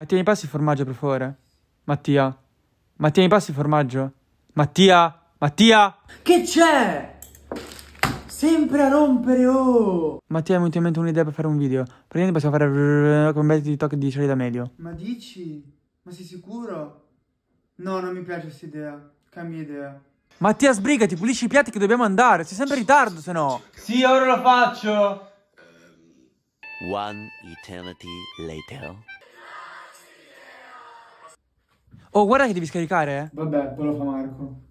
Mattia, mi passi il formaggio, per favore? Mattia. Mattia, mi passi il formaggio? Mattia! Mattia! Che c'è? Sempre a rompere, oh! Mattia, mi è venuta in mente un'idea per fare un video. Praticamente possiamo fare con un TikTok di da medio. Ma dici? Ma sei sicuro? No, non mi piace questa idea. Cambia idea. Mattia, sbrigati, pulisci i piatti che dobbiamo andare. Sei sempre in ritardo, se no. Sì, ora lo faccio. Ehm, one eternity later. Oh, guarda che devi scaricare. Eh. Vabbè, poi fa Marco.